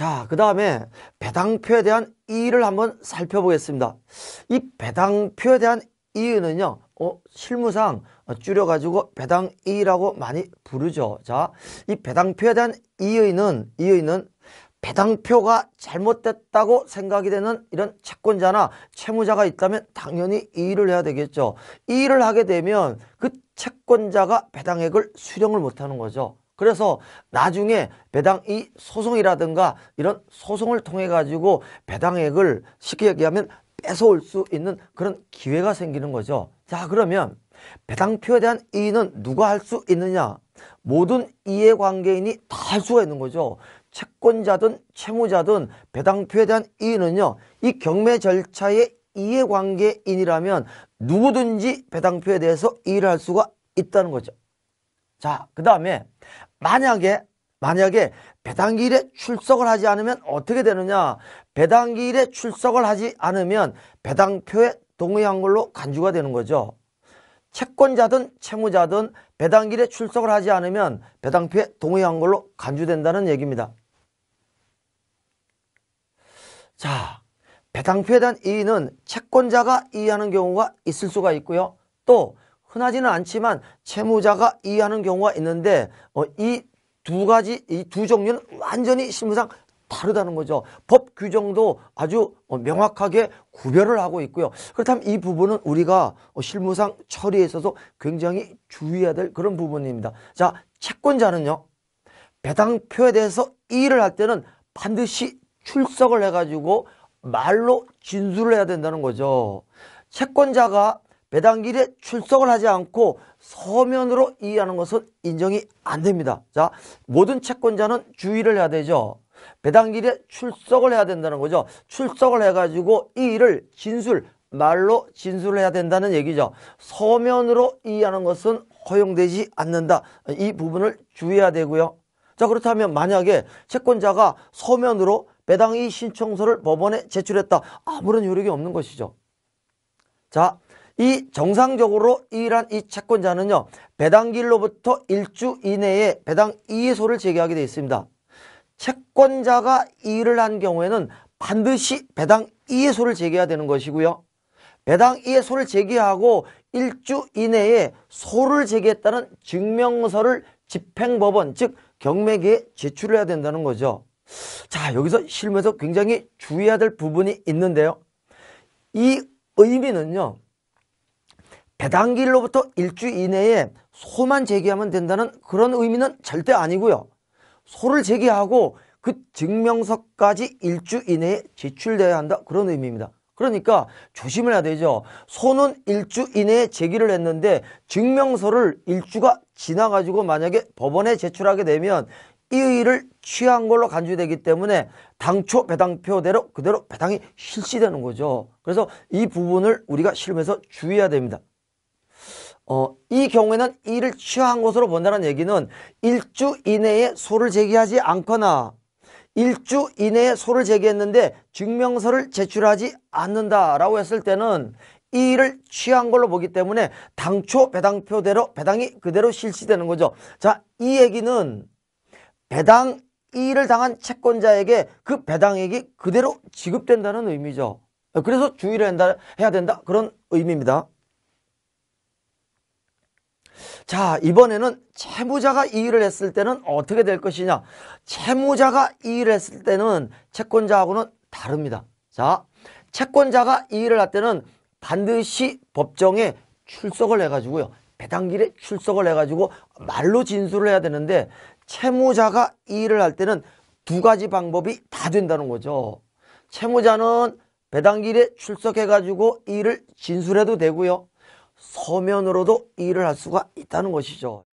자, 그 다음에 배당표에 대한 이의를 한번 살펴보겠습니다. 이 배당표에 대한 이의는요, 어, 실무상 줄여가지고 배당 이의라고 많이 부르죠. 자, 이 배당표에 대한 이의는, 이의는 배당표가 잘못됐다고 생각이 되는 이런 채권자나 채무자가 있다면 당연히 이의를 해야 되겠죠. 이의를 하게 되면 그 채권자가 배당액을 수령을 못하는 거죠. 그래서 나중에 배당 이 소송이라든가 이런 소송을 통해 가지고 배당액을 쉽게 얘기하면 뺏어올 수 있는 그런 기회가 생기는 거죠. 자 그러면 배당표에 대한 이의는 누가 할 수 있느냐? 모든 이해관계인이 다 할 수가 있는 거죠. 채권자든 채무자든 배당표에 대한 이의는요. 이 경매 절차의 이해관계인이라면 누구든지 배당표에 대해서 이의를 할 수가 있다는 거죠. 자, 그 다음에 만약에 만약에 배당기일에 출석을 하지 않으면 어떻게 되느냐 배당기일에 출석을 하지 않으면 배당표에 동의한 걸로 간주가 되는 거죠 채권자든 채무자든 배당기일에 출석을 하지 않으면 배당표에 동의한 걸로 간주된다는 얘기입니다 자 배당표에 대한 이의는 채권자가 이의하는 경우가 있을 수가 있고요 또 흔하지는 않지만 채무자가 이해하는 경우가 있는데 어, 이두 가지 이 두 종류는 완전히 실무상 다르다는 거죠. 법 규정도 아주 어, 명확하게 구별을 하고 있고요. 그렇다면 이 부분은 우리가 어, 실무상 처리에 있어서 굉장히 주의해야 될 그런 부분입니다. 자, 채권자는요. 배당표에 대해서 이의를 할 때는 반드시 출석을 해가지고 말로 진술을 해야 된다는 거죠. 채권자가 배당일에 출석을 하지 않고 서면으로 이의하는 것은 인정이 안 됩니다. 자, 모든 채권자는 주의를 해야 되죠. 배당일에 출석을 해야 된다는 거죠. 출석을 해가지고 이의를 진술, 말로 진술해야 을 된다는 얘기죠. 서면으로 이의하는 것은 허용되지 않는다. 이 부분을 주의해야 되고요. 자 그렇다면 만약에 채권자가 서면으로 배당이 신청서를 법원에 제출했다. 아무런 효력이 없는 것이죠. 자이 정상적으로 이한이 채권자는요. 배당기로부터 일1주 이내에 배당 이의소를 제기하게 되어 있습니다. 채권자가 이의를 한 경우에는 반드시 배당 이의소를 제기해야 되는 것이고요. 배당 이의소를 제기하고 1주 이내에 소를 제기했다는 증명서를 집행법원 즉경매계에제출 해야 된다는 거죠. 자 여기서 실무에서 굉장히 주의해야 될 부분이 있는데요. 이 의미는요. 배당기일로부터 일주 일 이내에 소만 제기하면 된다는 그런 의미는 절대 아니고요. 소를 제기하고 그 증명서까지 일주 일 이내에 제출돼야 한다 그런 의미입니다. 그러니까 조심을 해야 되죠. 소는 일주 이내에 제기를 했는데 증명서를 일주가 지나가지고 만약에 법원에 제출하게 되면 이의를 취한 걸로 간주되기 때문에 당초 배당표대로 그대로 배당이 실시되는 거죠. 그래서 이 부분을 우리가 실험에서 주의해야 됩니다. 어, 이 경우에는 이를 취한 것으로 본다는 얘기는 1주 이내에 소를 제기하지 않거나 1주 이내에 소를 제기했는데 증명서를 제출하지 않는다라고 했을 때는 이를 취한 걸로 보기 때문에 당초 배당표대로 배당이 그대로 실시되는 거죠. 자, 이 얘기는 배당 이를 당한 채권자에게 그 배당액이 그대로 지급된다는 의미죠. 그래서 주의를 해야 된다 그런 의미입니다. 자 이번에는 채무자가 이의를 했을 때는 어떻게 될 것이냐 채무자가 이의를 했을 때는 채권자하고는 다릅니다 자 채권자가 이의를 할 때는 반드시 법정에 출석을 해가지고요 배당길에 출석을 해가지고 말로 진술을 해야 되는데 채무자가 이의를 할 때는 두 가지 방법이 다 된다는 거죠 채무자는 배당길에 출석해가지고 이의를 진술해도 되고요 서면으로도 일을 할 수가 있다는 것이죠.